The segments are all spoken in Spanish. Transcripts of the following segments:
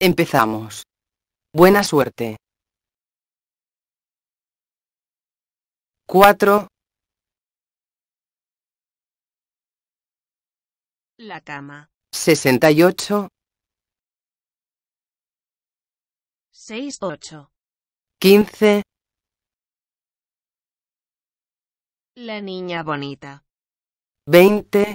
Empezamos. Buena suerte. 4. La cama. 68. 6, 8. 15. La niña bonita. 20.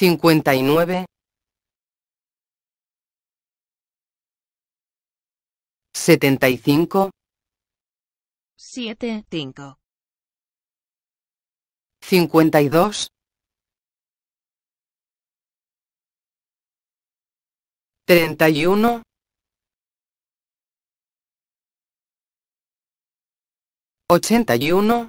59 75 7 5 52 31 81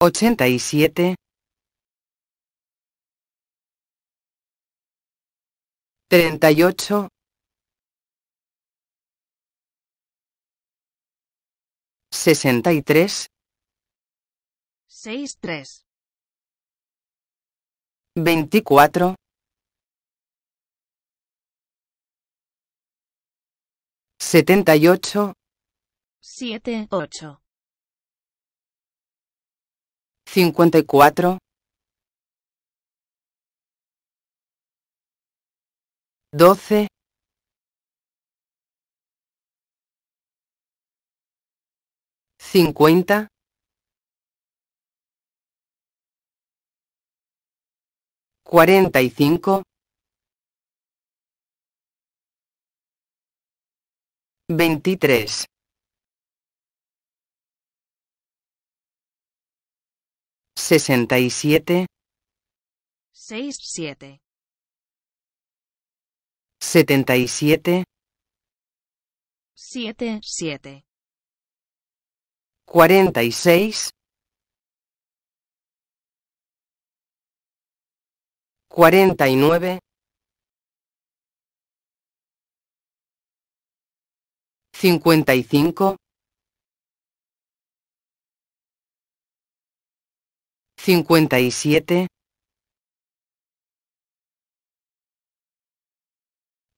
ochenta y siete. Treinta y ocho, sesenta y tres, seis tres, veinticuatro, setenta y ocho, siete ocho. 54 12 50 45 23 67 67 77 77 46 49 55 57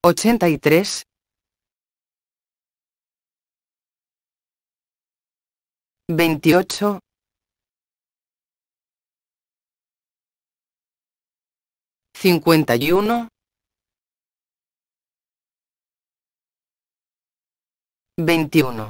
83 28 51 21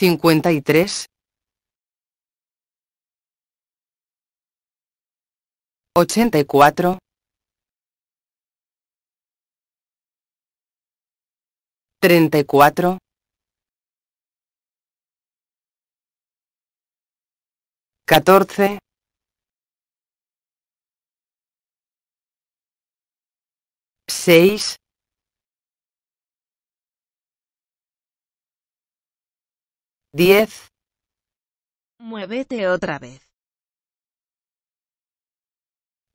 53 84 34 14 6 Diez. Muévete otra vez.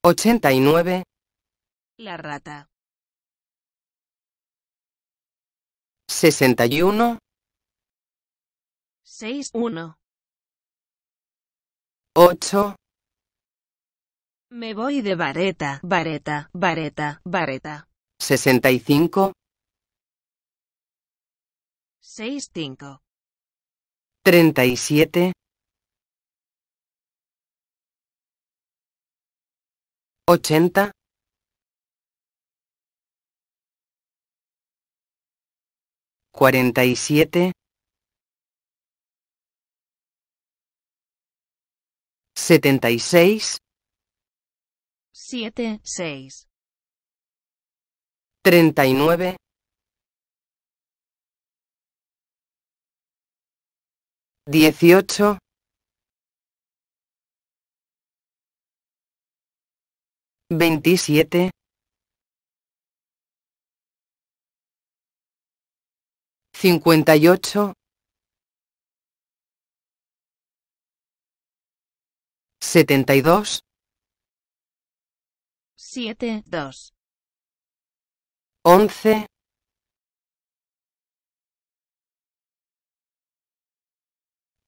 Ochenta y nueve. La rata. Sesenta y uno. Seis uno. Ocho. Me voy de vareta, vareta, vareta, vareta. Sesenta y cinco. Seis cinco. 37 80 47 76 7 6 39 dieciocho veintisiete cincuenta y ocho setenta y dos siete dos once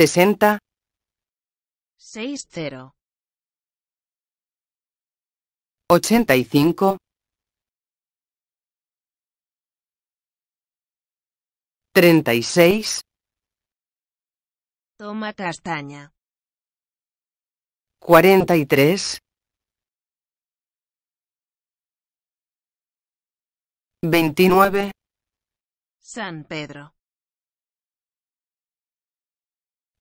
sesenta, seis cero, ochenta y cinco, treinta y seis. Toma castaña. Cuarenta y tres. Veintinueve. San Pedro.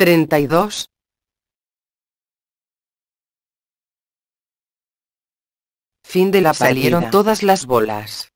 32. Fin de la Salieron todas las bolas.